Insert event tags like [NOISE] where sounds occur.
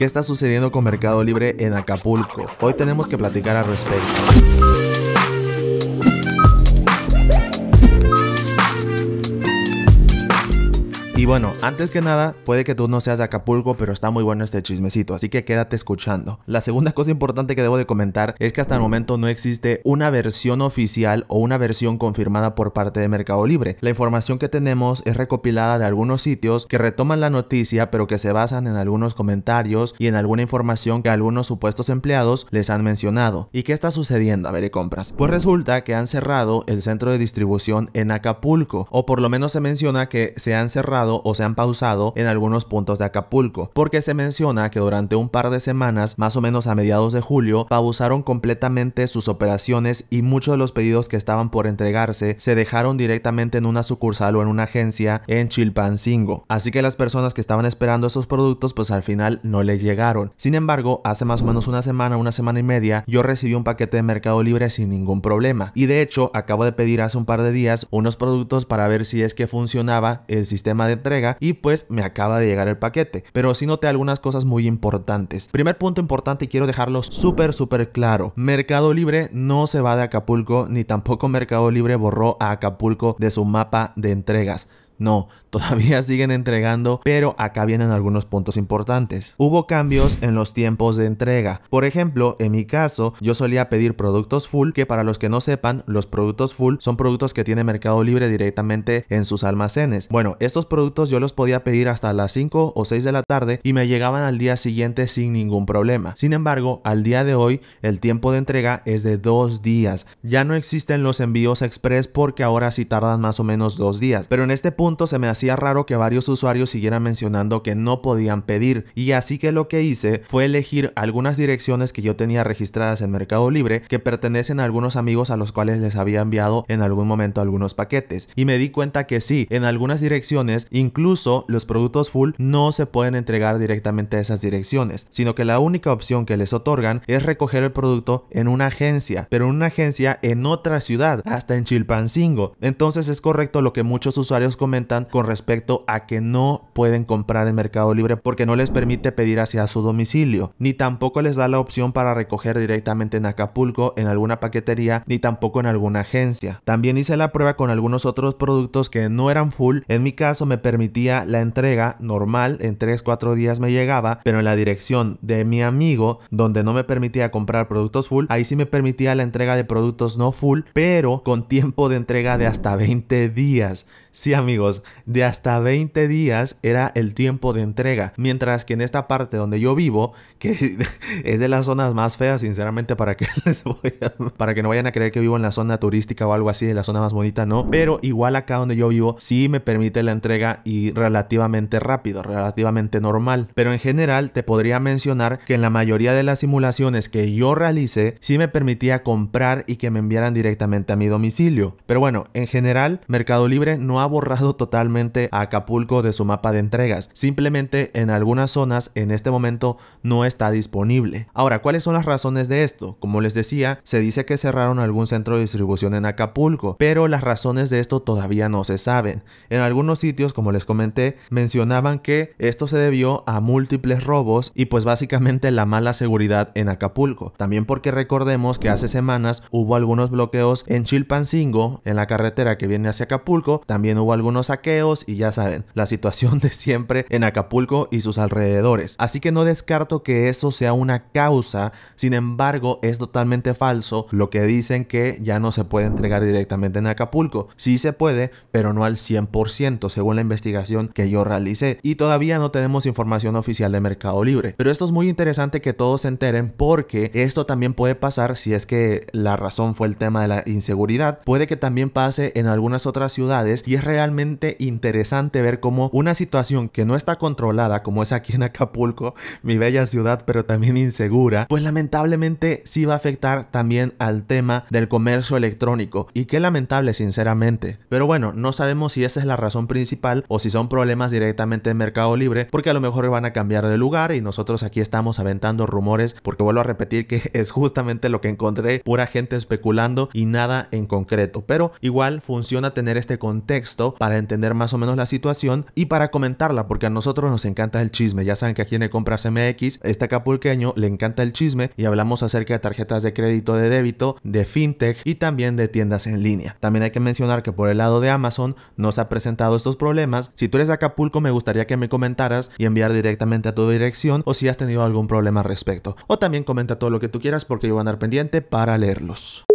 ¿Qué está sucediendo con Mercado Libre en Acapulco? Hoy tenemos que platicar al respecto. Y bueno, antes que nada, puede que tú no seas de Acapulco, pero está muy bueno este chismecito, así que quédate escuchando. La segunda cosa importante que debo de comentar es que hasta el momento no existe una versión oficial o una versión confirmada por parte de Mercado Libre. La información que tenemos es recopilada de algunos sitios que retoman la noticia, pero que se basan en algunos comentarios y en alguna información que algunos supuestos empleados les han mencionado. ¿Y qué está sucediendo? A ver, y compras. Pues resulta que han cerrado el centro de distribución en Acapulco, o por lo menos se menciona que se han cerrado o se han pausado en algunos puntos de Acapulco, porque se menciona que durante un par de semanas, más o menos a mediados de julio, pausaron completamente sus operaciones y muchos de los pedidos que estaban por entregarse se dejaron directamente en una sucursal o en una agencia en Chilpancingo. Así que las personas que estaban esperando esos productos pues al final no les llegaron. Sin embargo, hace más o menos una semana, una semana y media, yo recibí un paquete de Mercado Libre sin ningún problema. Y de hecho, acabo de pedir hace un par de días unos productos para ver si es que funcionaba el sistema de entrega y pues me acaba de llegar el paquete. Pero sí noté algunas cosas muy importantes. Primer punto importante y quiero dejarlo súper súper claro. Mercado Libre no se va de Acapulco ni tampoco Mercado Libre borró a Acapulco de su mapa de entregas. No, [LAUGHS] todavía siguen entregando, pero acá vienen algunos puntos importantes. Hubo cambios en los tiempos de entrega. Por ejemplo, en mi caso, yo solía pedir productos full, que para los que no sepan, los productos full son productos que tiene Mercado Libre directamente en sus almacenes. Bueno, estos productos yo los podía pedir hasta las 5 o 6 de la tarde y me llegaban al día siguiente sin ningún problema. Sin embargo, al día de hoy, el tiempo de entrega es de dos días. Ya no existen los envíos express porque ahora sí tardan más o menos dos días. Pero en este punto se me hacía raro que varios usuarios siguieran mencionando que no podían pedir y así que lo que hice fue elegir algunas direcciones que yo tenía registradas en Mercado Libre que pertenecen a algunos amigos a los cuales les había enviado en algún momento algunos paquetes y me di cuenta que sí, en algunas direcciones incluso los productos full no se pueden entregar directamente a esas direcciones, sino que la única opción que les otorgan es recoger el producto en una agencia, pero en una agencia en otra ciudad, hasta en Chilpancingo. Entonces es correcto lo que muchos usuarios comentan con respecto a que no pueden comprar en Mercado Libre porque no les permite pedir hacia su domicilio, ni tampoco les da la opción para recoger directamente en Acapulco, en alguna paquetería, ni tampoco en alguna agencia. También hice la prueba con algunos otros productos que no eran full, en mi caso me permitía la entrega normal, en 3-4 días me llegaba, pero en la dirección de mi amigo, donde no me permitía comprar productos full, ahí sí me permitía la entrega de productos no full, pero con tiempo de entrega de hasta 20 días. Sí amigos, de hasta 20 días era el tiempo de entrega, mientras que en esta parte donde yo vivo, que [LAUGHS] es de las zonas más feas, sinceramente, para que, [LAUGHS] para que no vayan a creer que vivo en la zona turística o algo así, de la zona más bonita, no, pero igual acá donde yo vivo sí me permite la entrega y relativamente rápido, relativamente normal, pero en general te podría mencionar que en la mayoría de las simulaciones que yo realicé, sí me permitía comprar y que me enviaran directamente a mi domicilio, pero bueno, en general Mercado Libre no ha borrado totalmente a Acapulco de su mapa de entregas, simplemente en algunas zonas en este momento no está disponible. Ahora, ¿cuáles son las razones de esto? Como les decía, se dice que cerraron algún centro de distribución en Acapulco, pero las razones de esto todavía no se saben. En algunos sitios, como les comenté, mencionaban que esto se debió a múltiples robos y pues básicamente la mala seguridad en Acapulco. También porque recordemos que hace semanas hubo algunos bloqueos en Chilpancingo, en la carretera que viene hacia Acapulco, también hubo algunos saqueos y ya saben, la situación de siempre en Acapulco y sus alrededores. Así que no descarto que eso sea una causa, sin embargo es totalmente falso lo que dicen que ya no se puede entregar directamente en Acapulco. Sí se puede, pero no al 100% según la investigación que yo realicé y todavía no tenemos información oficial de Mercado Libre. Pero esto es muy interesante que todos se enteren porque esto también puede pasar si es que la razón fue el tema de la inseguridad, puede que también pase en algunas otras ciudades y realmente interesante ver cómo una situación que no está controlada, como es aquí en Acapulco, mi bella ciudad, pero también insegura, pues lamentablemente sí va a afectar también al tema del comercio electrónico. Y qué lamentable, sinceramente. Pero bueno, no sabemos si esa es la razón principal o si son problemas directamente en Mercado Libre, porque a lo mejor van a cambiar de lugar y nosotros aquí estamos aventando rumores, porque vuelvo a repetir que [LAUGHS] es justamente lo que encontré, pura gente especulando y nada en concreto. Pero igual funciona tener este contexto para entender más o menos la situación y para comentarla, porque a nosotros nos encanta el chisme. Ya saben que aquí en el Compras MX, este acapulqueño le encanta el chisme y hablamos acerca de tarjetas de crédito, de débito, de fintech y también de tiendas en línea. También hay que mencionar que por el lado de Amazon nos ha presentado estos problemas. Si tú eres de Acapulco, me gustaría que me comentaras y enviar directamente a tu dirección o si has tenido algún problema al respecto. O también comenta todo lo que tú quieras porque yo voy a andar pendiente para leerlos.